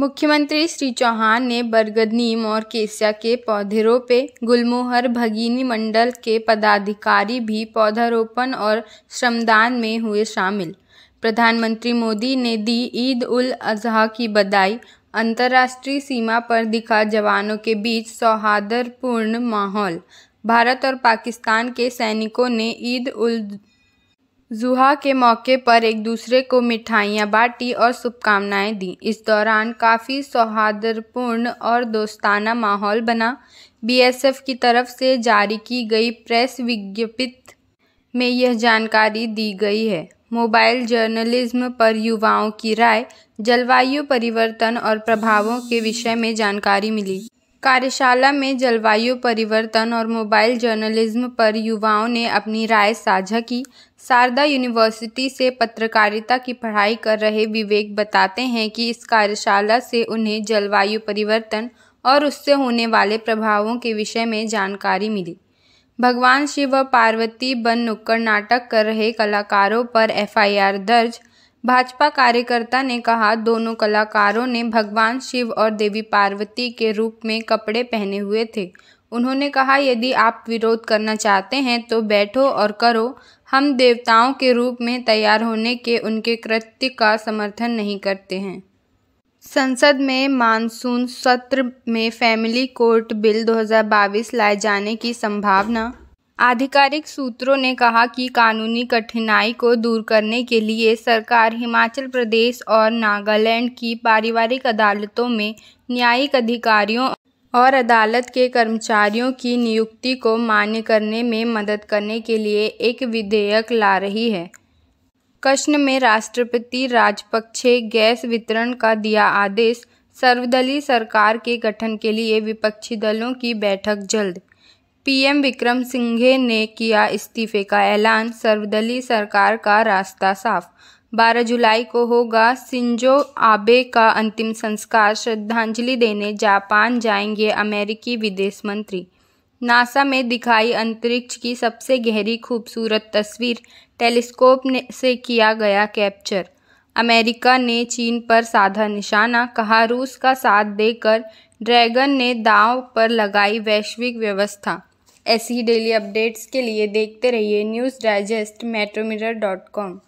मुख्यमंत्री श्री चौहान ने बरगद नीम और केसिया के पौधरों पे गुलमोहर भगीनी मंडल के पदाधिकारी भी पौधारोपण और श्रमदान में हुए शामिल प्रधानमंत्री मोदी ने दी ईद उल अजहा की बधाई अंतर्राष्ट्रीय सीमा पर दिखा जवानों के बीच सौहार्दपूर्ण माहौल भारत और पाकिस्तान के सैनिकों ने ईद उल जुहा के मौके पर एक दूसरे को मिठाइयाँ बांटी और शुभकामनाएं दी इस दौरान काफ़ी सौहार्दपूर्ण और दोस्ताना माहौल बना बीएसएफ की तरफ से जारी की गई प्रेस विज्ञप्ति में यह जानकारी दी गई है मोबाइल जर्नलिज्म पर युवाओं की राय जलवायु परिवर्तन और प्रभावों के विषय में जानकारी मिली कार्यशाला में जलवायु परिवर्तन और मोबाइल जर्नलिज्म पर युवाओं ने अपनी राय साझा की शारदा यूनिवर्सिटी से पत्रकारिता की पढ़ाई कर रहे विवेक बताते हैं कि इस कार्यशाला से उन्हें जलवायु परिवर्तन और उससे होने वाले प्रभावों के विषय में जानकारी मिली भगवान शिव व पार्वती बन नुक्कड़ नाटक कर रहे कलाकारों पर एफआईआर दर्ज भाजपा कार्यकर्ता ने कहा दोनों कलाकारों ने भगवान शिव और देवी पार्वती के रूप में कपड़े पहने हुए थे उन्होंने कहा यदि आप विरोध करना चाहते हैं तो बैठो और करो हम देवताओं के रूप में तैयार होने के उनके कृत्य का समर्थन नहीं करते हैं संसद में मानसून सत्र में फैमिली कोर्ट बिल दो लाए जाने की संभावना आधिकारिक सूत्रों ने कहा कि कानूनी कठिनाई को दूर करने के लिए सरकार हिमाचल प्रदेश और नागालैंड की पारिवारिक अदालतों में न्यायिक अधिकारियों और अदालत के कर्मचारियों की नियुक्ति को मान्य करने में मदद करने के लिए एक विधेयक ला रही है कश्न में राष्ट्रपति राजपक्षे गैस वितरण का दिया आदेश सर्वदलीय सरकार के गठन के लिए विपक्षी दलों की बैठक जल्द पीएम विक्रम सिंघे ने किया इस्तीफे का ऐलान सर्वदलीय सरकार का रास्ता साफ 12 जुलाई को होगा सिंजो आबे का अंतिम संस्कार श्रद्धांजलि देने जापान जाएंगे अमेरिकी विदेश मंत्री नासा में दिखाई अंतरिक्ष की सबसे गहरी खूबसूरत तस्वीर टेलीस्कोप ने से किया गया कैप्चर अमेरिका ने चीन पर साधा निशाना कहा रूस का साथ देकर ड्रैगन ने दांव पर लगाई वैश्विक व्यवस्था ऐसी ही डेली अपडेट्स के लिए देखते रहिए news digest metrometer dot com